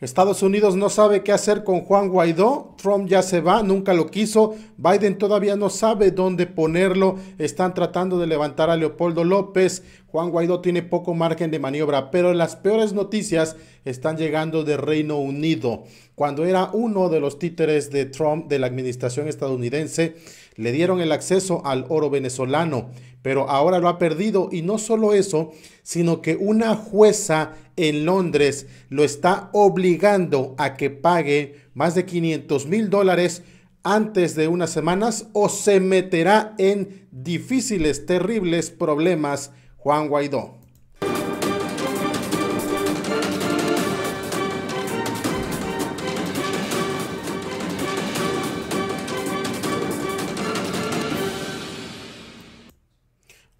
Estados Unidos no sabe qué hacer con Juan Guaidó. Trump ya se va, nunca lo quiso. Biden todavía no sabe dónde ponerlo. Están tratando de levantar a Leopoldo López. Juan Guaidó tiene poco margen de maniobra, pero las peores noticias están llegando de Reino Unido. Cuando era uno de los títeres de Trump de la administración estadounidense, le dieron el acceso al oro venezolano, pero ahora lo ha perdido y no solo eso, sino que una jueza en Londres lo está obligando a que pague más de 500 mil dólares antes de unas semanas o se meterá en difíciles, terribles problemas Juan Guaidó.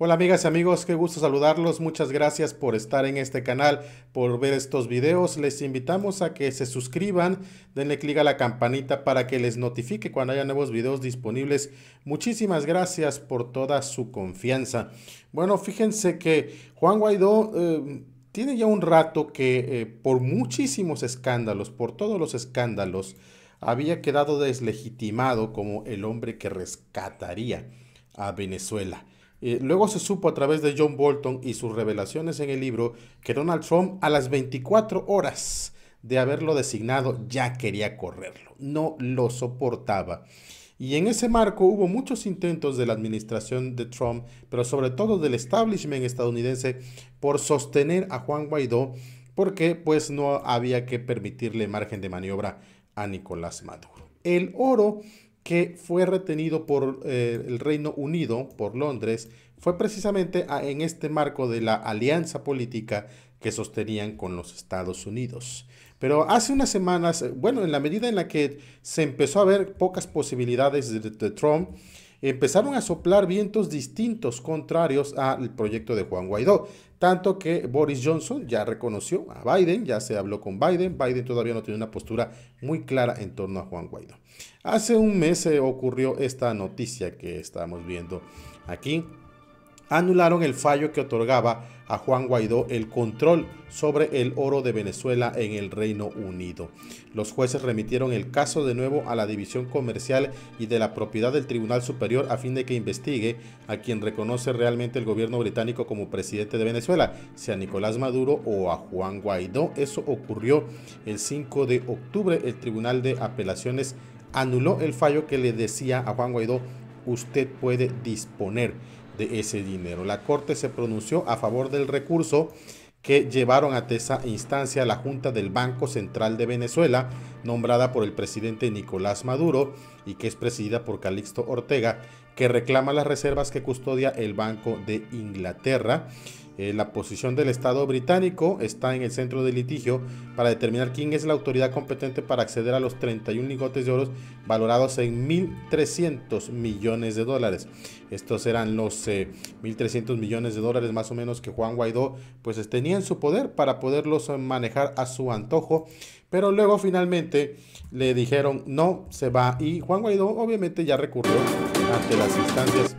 Hola amigas y amigos, qué gusto saludarlos. Muchas gracias por estar en este canal, por ver estos videos. Les invitamos a que se suscriban, denle clic a la campanita para que les notifique cuando haya nuevos videos disponibles. Muchísimas gracias por toda su confianza. Bueno, fíjense que Juan Guaidó... Eh, tiene ya un rato que eh, por muchísimos escándalos, por todos los escándalos, había quedado deslegitimado como el hombre que rescataría a Venezuela. Eh, luego se supo a través de John Bolton y sus revelaciones en el libro que Donald Trump a las 24 horas de haberlo designado ya quería correrlo, no lo soportaba. Y en ese marco hubo muchos intentos de la administración de Trump, pero sobre todo del establishment estadounidense, por sostener a Juan Guaidó, porque pues no había que permitirle margen de maniobra a Nicolás Maduro. El oro que fue retenido por eh, el Reino Unido, por Londres, fue precisamente ah, en este marco de la alianza política que sostenían con los Estados Unidos. Pero hace unas semanas, eh, bueno, en la medida en la que se empezó a ver pocas posibilidades de Trump, empezaron a soplar vientos distintos contrarios al proyecto de Juan Guaidó, tanto que Boris Johnson ya reconoció a Biden, ya se habló con Biden, Biden todavía no tiene una postura muy clara en torno a Juan Guaidó. Hace un mes se eh, ocurrió esta noticia que estamos viendo aquí anularon el fallo que otorgaba a Juan Guaidó el control sobre el oro de Venezuela en el Reino Unido. Los jueces remitieron el caso de nuevo a la División Comercial y de la Propiedad del Tribunal Superior a fin de que investigue a quien reconoce realmente el gobierno británico como presidente de Venezuela, sea Nicolás Maduro o a Juan Guaidó. Eso ocurrió el 5 de octubre. El Tribunal de Apelaciones anuló el fallo que le decía a Juan Guaidó usted puede disponer de ese dinero. La Corte se pronunció a favor del recurso que llevaron a esa instancia la Junta del Banco Central de Venezuela, nombrada por el presidente Nicolás Maduro y que es presidida por Calixto Ortega, que reclama las reservas que custodia el Banco de Inglaterra eh, la posición del Estado británico está en el centro del litigio para determinar quién es la autoridad competente para acceder a los 31 ligotes de oro valorados en 1.300 millones de dólares. Estos eran los 1.300 eh, millones de dólares más o menos que Juan Guaidó pues eh, tenía en su poder para poderlos manejar a su antojo. Pero luego finalmente le dijeron no, se va y Juan Guaidó obviamente ya recurrió ante las instancias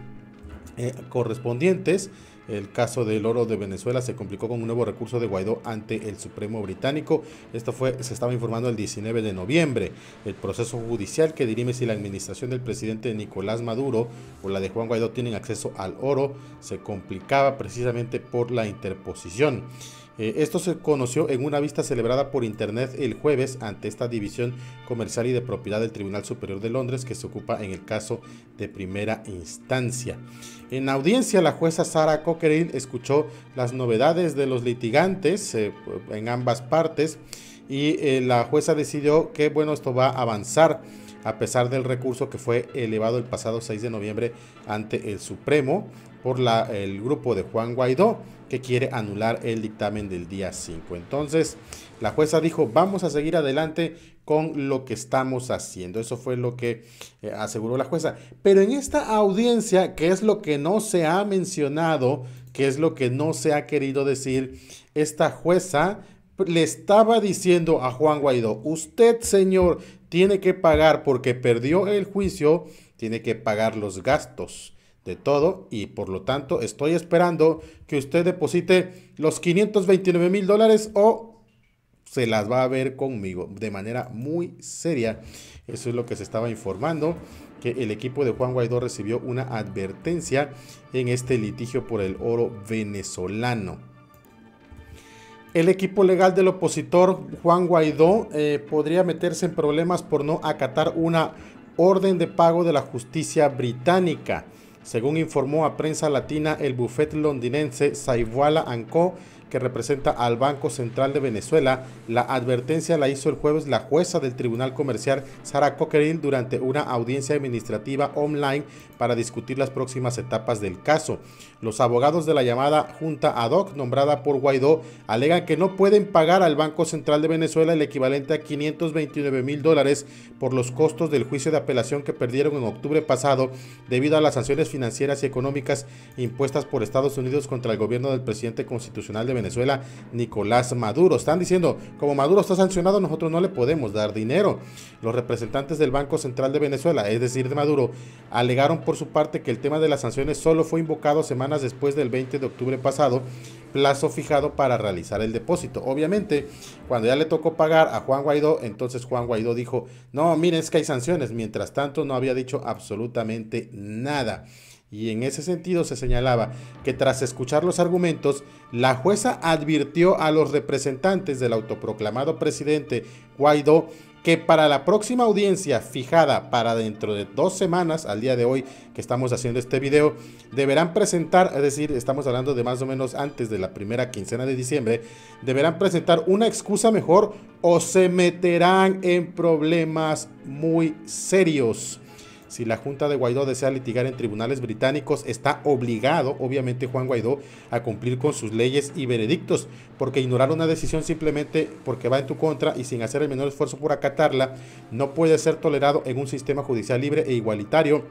eh, correspondientes. El caso del oro de Venezuela se complicó con un nuevo recurso de Guaidó ante el Supremo Británico. Esto fue, se estaba informando el 19 de noviembre. El proceso judicial que dirime si la administración del presidente Nicolás Maduro o la de Juan Guaidó tienen acceso al oro se complicaba precisamente por la interposición. Eh, esto se conoció en una vista celebrada por Internet el jueves ante esta división comercial y de propiedad del Tribunal Superior de Londres que se ocupa en el caso de primera instancia. En audiencia, la jueza Sara Cockerill escuchó las novedades de los litigantes eh, en ambas partes y eh, la jueza decidió que bueno, esto va a avanzar a pesar del recurso que fue elevado el pasado 6 de noviembre ante el Supremo por el grupo de Juan Guaidó que quiere anular el dictamen del día 5. Entonces, la jueza dijo, vamos a seguir adelante con lo que estamos haciendo. Eso fue lo que eh, aseguró la jueza. Pero en esta audiencia, que es lo que no se ha mencionado, que es lo que no se ha querido decir, esta jueza le estaba diciendo a Juan Guaidó, usted señor tiene que pagar porque perdió el juicio, tiene que pagar los gastos de todo y por lo tanto estoy esperando que usted deposite los 529 mil dólares o se las va a ver conmigo de manera muy seria. Eso es lo que se estaba informando, que el equipo de Juan Guaidó recibió una advertencia en este litigio por el oro venezolano. El equipo legal del opositor Juan Guaidó eh, podría meterse en problemas por no acatar una orden de pago de la justicia británica. Según informó a prensa latina el buffet londinense Saivuala Ancó representa al Banco Central de Venezuela. La advertencia la hizo el jueves la jueza del Tribunal Comercial, Sara Coquerin durante una audiencia administrativa online para discutir las próximas etapas del caso. Los abogados de la llamada Junta Ad hoc, nombrada por Guaidó, alegan que no pueden pagar al Banco Central de Venezuela el equivalente a 529 mil dólares por los costos del juicio de apelación que perdieron en octubre pasado debido a las sanciones financieras y económicas impuestas por Estados Unidos contra el gobierno del presidente constitucional de Venezuela. Venezuela, Nicolás Maduro. Están diciendo, como Maduro está sancionado, nosotros no le podemos dar dinero. Los representantes del Banco Central de Venezuela, es decir, de Maduro, alegaron por su parte que el tema de las sanciones solo fue invocado semanas después del 20 de octubre pasado, plazo fijado para realizar el depósito. Obviamente, cuando ya le tocó pagar a Juan Guaidó, entonces Juan Guaidó dijo, no, miren, es que hay sanciones. Mientras tanto, no había dicho absolutamente nada y en ese sentido se señalaba que tras escuchar los argumentos, la jueza advirtió a los representantes del autoproclamado presidente Guaidó que para la próxima audiencia fijada para dentro de dos semanas, al día de hoy que estamos haciendo este video, deberán presentar, es decir, estamos hablando de más o menos antes de la primera quincena de diciembre, deberán presentar una excusa mejor o se meterán en problemas muy serios. Si la Junta de Guaidó desea litigar en tribunales británicos, está obligado, obviamente, Juan Guaidó a cumplir con sus leyes y veredictos, porque ignorar una decisión simplemente porque va en tu contra y sin hacer el menor esfuerzo por acatarla no puede ser tolerado en un sistema judicial libre e igualitario,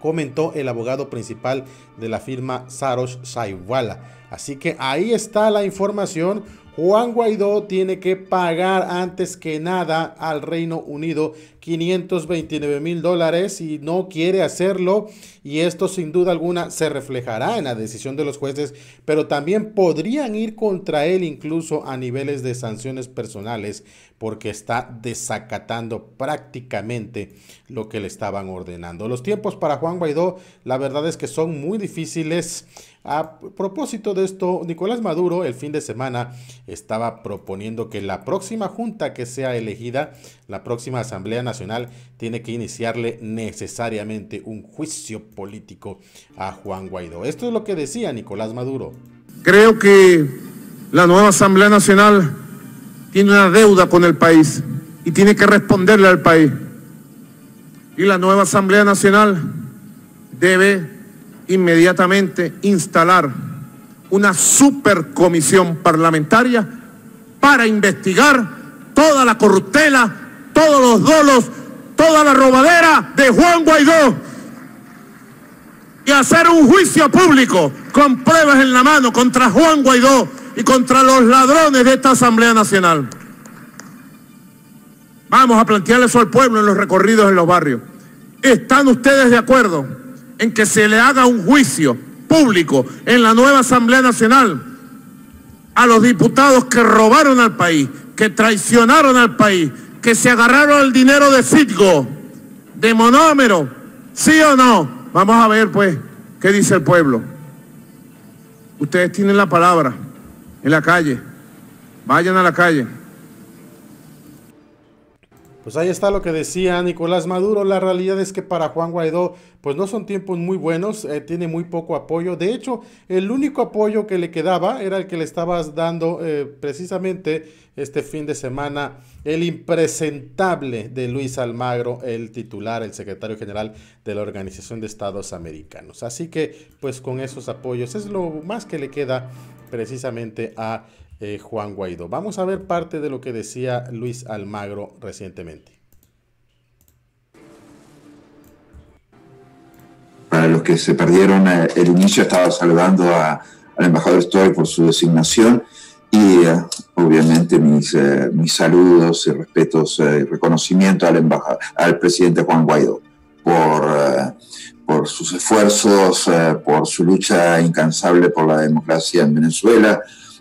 comentó el abogado principal de la firma Saros Saiwala. Así que ahí está la información. Juan Guaidó tiene que pagar antes que nada al Reino Unido 529 mil dólares y no quiere hacerlo y esto sin duda alguna se reflejará en la decisión de los jueces, pero también podrían ir contra él incluso a niveles de sanciones personales porque está desacatando prácticamente lo que le estaban ordenando. Los tiempos para Juan Guaidó la verdad es que son muy difíciles. A propósito de esto, Nicolás Maduro el fin de semana estaba proponiendo que la próxima junta que sea elegida, la próxima Asamblea Nacional, tiene que iniciarle necesariamente un juicio político a Juan Guaidó. Esto es lo que decía Nicolás Maduro. Creo que la nueva Asamblea Nacional tiene una deuda con el país y tiene que responderle al país. Y la nueva Asamblea Nacional debe inmediatamente instalar una supercomisión parlamentaria para investigar toda la corruptela, todos los dolos, toda la robadera de Juan Guaidó y hacer un juicio público con pruebas en la mano contra Juan Guaidó y contra los ladrones de esta Asamblea Nacional. Vamos a plantearle eso al pueblo en los recorridos en los barrios. ¿Están ustedes de acuerdo? en que se le haga un juicio público en la nueva Asamblea Nacional a los diputados que robaron al país, que traicionaron al país, que se agarraron el dinero de Citgo, de monómero, sí o no. Vamos a ver pues qué dice el pueblo. Ustedes tienen la palabra en la calle. Vayan a la calle. Pues ahí está lo que decía Nicolás Maduro. La realidad es que para Juan Guaidó, pues no son tiempos muy buenos, eh, tiene muy poco apoyo. De hecho, el único apoyo que le quedaba era el que le estabas dando eh, precisamente este fin de semana, el impresentable de Luis Almagro, el titular, el secretario general de la Organización de Estados Americanos. Así que, pues con esos apoyos es lo más que le queda precisamente a eh, Juan Guaidó. Vamos a ver parte de lo que decía Luis Almagro recientemente. Para los que se perdieron eh, el inicio, estaba saludando al embajador Stoy por su designación y eh, obviamente mis, mis, saludos y respetos y reconocimiento al, al presidente Juan Guaidó por por sus esfuerzos, por su lucha incansable por la democracia en Venezuela,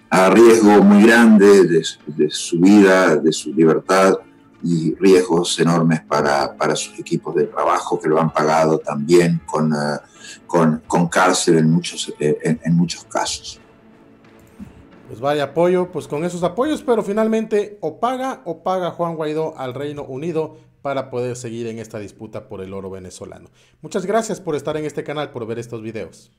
a riesgo muy grande de, su vida, de su libertad y riesgos enormes para, para, sus equipos de trabajo que lo han pagado también con, eh, con, con cárcel en muchos, eh, en, en muchos casos. Pues vaya apoyo, pues con esos apoyos, pero finalmente o paga o paga Juan Guaidó al Reino Unido para poder seguir en esta disputa por el oro venezolano. Muchas gracias por estar en este canal, por ver estos videos.